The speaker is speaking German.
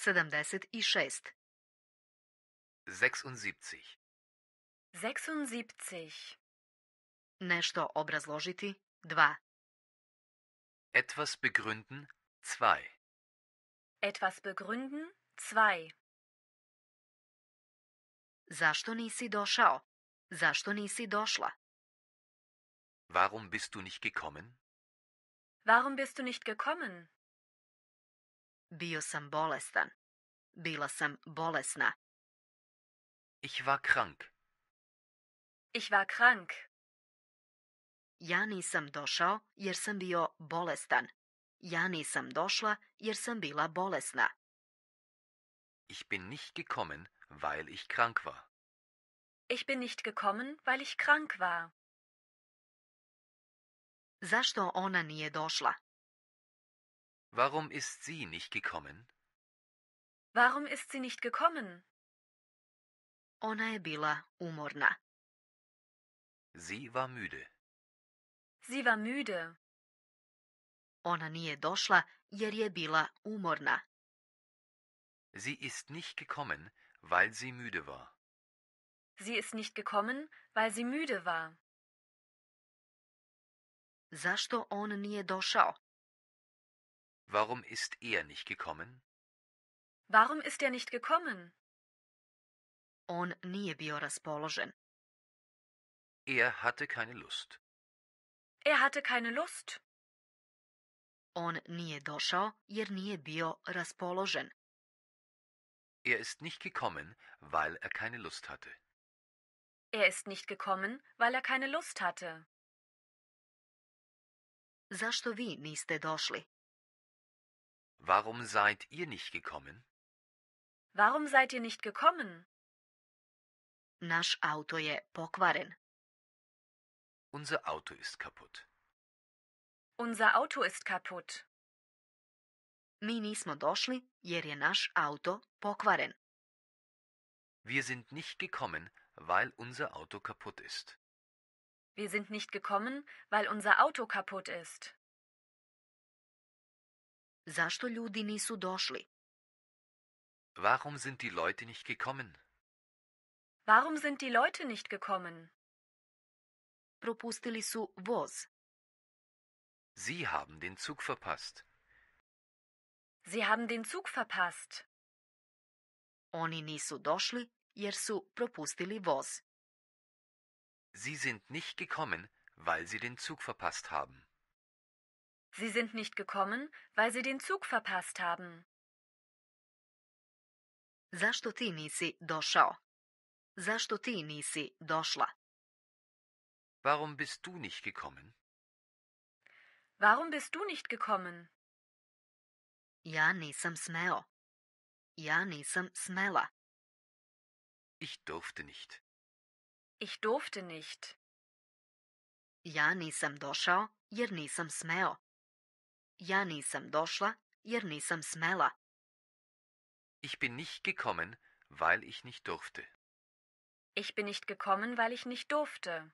76. 76. 76. Nešto obrazložiti 2. Etwas begründen 2. Etwas begründen 2. Zašto nisi došao? Zašto nisi došla? Warum bist du nicht gekommen? Warum bist du nicht gekommen? Bio sam bolestan. Bila sam bolesna. Ich war krank. Ich war krank. Ja nisam došao jer sam bio bolestan. Ja nisam došla jer sam bila bolesna. Ich bin nicht gekommen, weil ich krank war. Ich bin nicht gekommen, weil ich krank war. Zašto ona nije došla? Warum ist sie nicht gekommen? Warum ist sie nicht gekommen? Ona je bila umorna. Sie war müde. Sie war müde. Ona nije došla jer je bila umorna. Sie ist nicht gekommen, weil sie müde war. Sie ist nicht gekommen, weil sie müde war. Zašto on nije došao? Warum ist er nicht gekommen? Warum ist er nicht gekommen? On nije bio raspoložen. Er hatte keine Lust. Er hatte keine Lust. On nije došao jer nije bio raspoložen. Er ist nicht gekommen, weil er keine Lust hatte. Er ist nicht gekommen, weil er keine Lust hatte. Zašto vi niste došli? Warum seid ihr nicht gekommen? Warum seid ihr nicht gekommen? Naš auto je pokvaren. Unser Auto ist kaputt. Unser Auto ist kaputt. Mi nismo došli jer je naš auto pokvaren. Wir sind nicht gekommen, weil unser Auto kaputt ist. Wir sind nicht gekommen, weil unser Auto kaputt ist. Zašto ljudi nisu došli? Warum sind die Leute nicht gekommen? Warum sind die Leute nicht gekommen? Propustili su voz. Sie haben den Zug verpasst. Sie haben den Zug verpasst. Oni nisu došli jer su propustili voz. Sie sind nicht gekommen, weil sie den Zug verpasst haben. Sie sind nicht gekommen, weil Sie den Zug verpasst haben. Zašto ti nisi došao? Zašto ti nisi došla? Warum bist du nicht gekommen? Warum bist du nicht gekommen? Ja nisam smeo. Ja nisam smela. Ich durfte nicht. Ich durfte nicht. Ja nisam došao jer nisam smeo. Ja nisam došla jer nisam smela. Ich bin nicht gekommen, weil ich nicht durfte. Ich bin nicht gekommen, weil ich nicht durfte.